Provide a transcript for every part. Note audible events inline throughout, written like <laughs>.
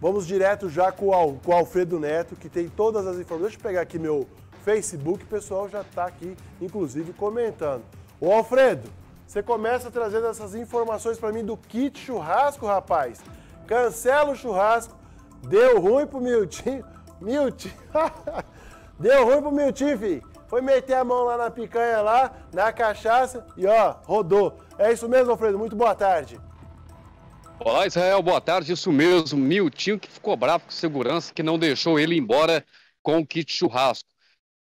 Vamos direto já com o Alfredo Neto, que tem todas as informações. Deixa eu pegar aqui meu Facebook, o pessoal já está aqui, inclusive, comentando. Ô Alfredo, você começa trazendo essas informações para mim do kit churrasco, rapaz. Cancela o churrasco, deu ruim pro Miltinho. <laughs> Miltinho, <laughs> deu ruim pro Miltinho, filho. Foi meter a mão lá na picanha, lá, na cachaça e ó, rodou. É isso mesmo, Alfredo, muito boa tarde. Olá, Israel, boa tarde. Isso mesmo, Miltinho que ficou bravo com segurança que não deixou ele embora com o kit churrasco.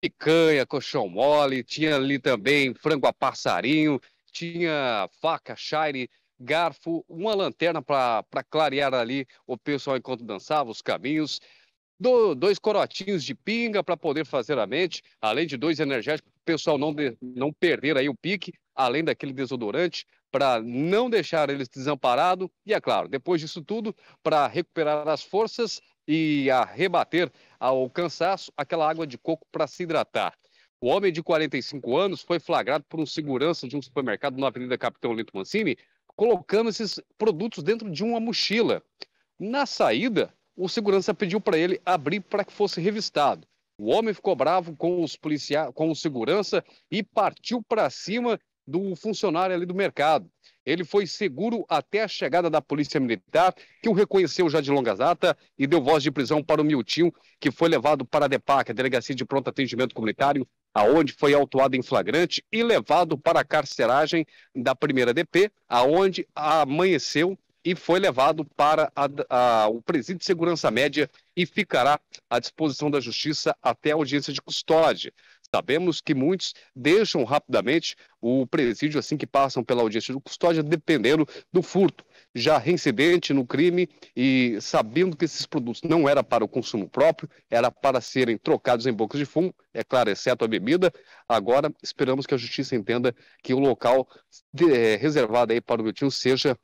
Picanha, colchão mole, tinha ali também frango a passarinho, tinha faca, shire, garfo, uma lanterna para clarear ali o pessoal enquanto dançava os caminhos, do, dois corotinhos de pinga para poder fazer a mente, além de dois energéticos, o pessoal não, de, não perder aí o pique, além daquele desodorante, para não deixar eles desamparados e, é claro, depois disso tudo, para recuperar as forças e a rebater ao cansaço aquela água de coco para se hidratar. O homem de 45 anos foi flagrado por um segurança de um supermercado na Avenida Capitão Lito Mancini, colocando esses produtos dentro de uma mochila. Na saída, o segurança pediu para ele abrir para que fosse revistado. O homem ficou bravo com os policiais, com o segurança e partiu para cima do funcionário ali do mercado. Ele foi seguro até a chegada da Polícia Militar, que o reconheceu já de longa data e deu voz de prisão para o Miltinho, que foi levado para a DEPAC, a Delegacia de Pronto Atendimento Comunitário, aonde foi autuado em flagrante e levado para a carceragem da primeira DP, aonde amanheceu e foi levado para a, a, o presídio de segurança média e ficará à disposição da justiça até a audiência de custódia. Sabemos que muitos deixam rapidamente o presídio assim que passam pela audiência de custódia, dependendo do furto. Já reincidente no crime e sabendo que esses produtos não era para o consumo próprio, era para serem trocados em bocas de fumo, é claro, exceto a bebida. Agora esperamos que a justiça entenda que o local é, reservado aí para o Betinho seja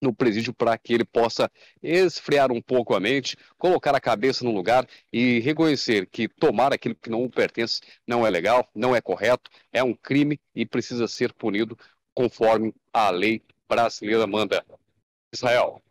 no presídio para que ele possa esfriar um pouco a mente, colocar a cabeça no lugar e reconhecer que tomar aquilo que não pertence não é legal, não é correto, é um crime e precisa ser punido conforme a lei brasileira manda. Israel.